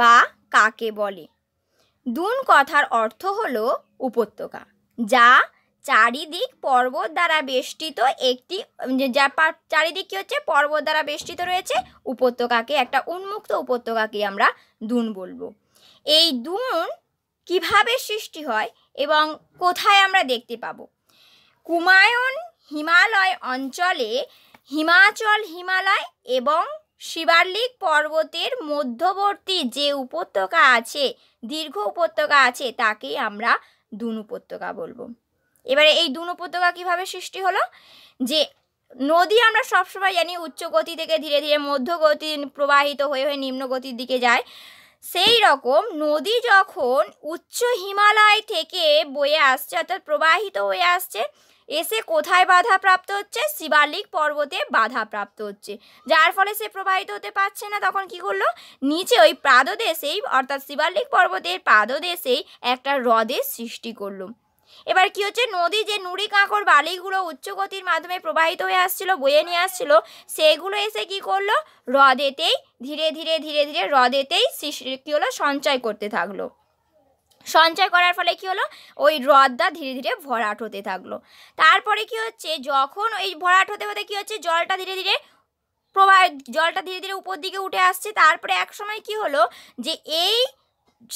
বা কাকে বলে দুন কথার অর্থ হল উপত্যকা যা চারিদিক পর্বত দ্বারা বেষ্টিত একটি যা চারিদিক কী হচ্ছে পর্বত দ্বারা বেষ্টিত রয়েছে উপত্যকাকে একটা উন্মুক্ত উপত্যকাকে আমরা দুন বলবো এই দুন কিভাবে সৃষ্টি হয় এবং কোথায় আমরা দেখতে পাব কুমায়ুন হিমালয় অঞ্চলে হিমাচল হিমালয় এবং শিবালিক পর্বতের মধ্যবর্তী যে উপত্যকা আছে দীর্ঘ উপত্যকা আছে তাকেই আমরা দুন উপত্যকা বলবো এবারে এই দুন উপত্যকা কীভাবে সৃষ্টি হলো যে নদী আমরা সবসময় জানি উচ্চ গতি থেকে ধীরে ধীরে মধ্য গতি প্রবাহিত হয়ে হয়ে নিম্ন গতির দিকে যায় সেই রকম নদী যখন উচ্চ হিমালয় থেকে বয়ে আসছে অর্থাৎ প্রবাহিত হয়ে আসছে এসে কোথায় বাধাপ্রাপ্ত হচ্ছে শিবালিক পর্বতে বাধাপ্রাপ্ত হচ্ছে যার ফলে সে প্রবাহিত হতে পারছে না তখন কি করলো নিচে ওই পাদদেশেই অর্থাৎ শিবালিক পর্বতের পাদদেশেই একটা হ্রদের সৃষ্টি করলো এবার কি হচ্ছে নদী যে নুড়ি কাঁকড় বালিগুলো উচ্চ গতির মাধ্যমে প্রবাহিত হয়ে আসছিল বয়ে নিয়ে আসছিল সেগুলো এসে কি করলো হ্রদেতেই ধীরে ধীরে ধীরে ধীরে হ্রদেতেই সৃষ্টি কী হলো সঞ্চয় করতে থাকলো সঞ্চয় করার ফলে কি হলো ওই হ্রদটা ধীরে ধীরে ভরাট হতে থাকলো তারপরে কি হচ্ছে যখন ওই ভরাট হতে হতে কি হচ্ছে জলটা ধীরে ধীরে প্রবাহ জলটা ধীরে ধীরে উপর দিকে উঠে আসছে তারপরে এক সময় কি হলো যে এই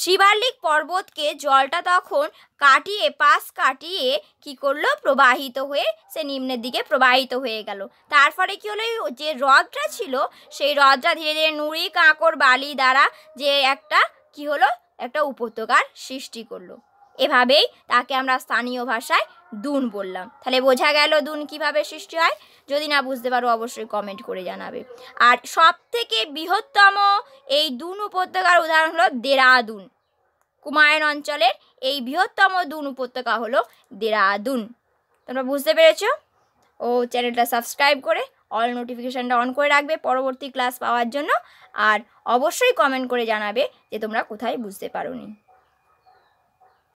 শিবালিক পর্বতকে জলটা তখন কাটিয়ে পাশ কাটিয়ে কি করলো প্রবাহিত হয়ে সে নিম্নের দিকে প্রবাহিত হয়ে গেল তারপরে কি কী হলো যে হ্রদটা ছিল সেই হ্রদটা ধীরে ধীরে নুড়ি কাঁকড় বালি দ্বারা যে একটা কি হলো একটা উপত্যকার সৃষ্টি করলো এভাবেই তাকে আমরা স্থানীয় ভাষায় দুন বললাম তাহলে বোঝা গেল দুন কিভাবে সৃষ্টি হয় যদি না বুঝতে পারো অবশ্যই কমেন্ট করে জানাবে আর সব থেকে বৃহত্তম এই দুন উপত্যকার উদাহরণ হলো দেরাদুন কুমায়ন অঞ্চলের এই বৃহত্তম দুন উপত্যকা হলো দেরাদুন তোমরা বুঝতে পেরেছো ও চ্যানেলটা সাবস্ক্রাইব করে অল নোটিফিকেশানটা অন করে রাখবে পরবর্তী ক্লাস পাওয়ার জন্য আর অবশ্যই কমেন্ট করে জানাবে যে তোমরা কোথায় বুঝতে পারো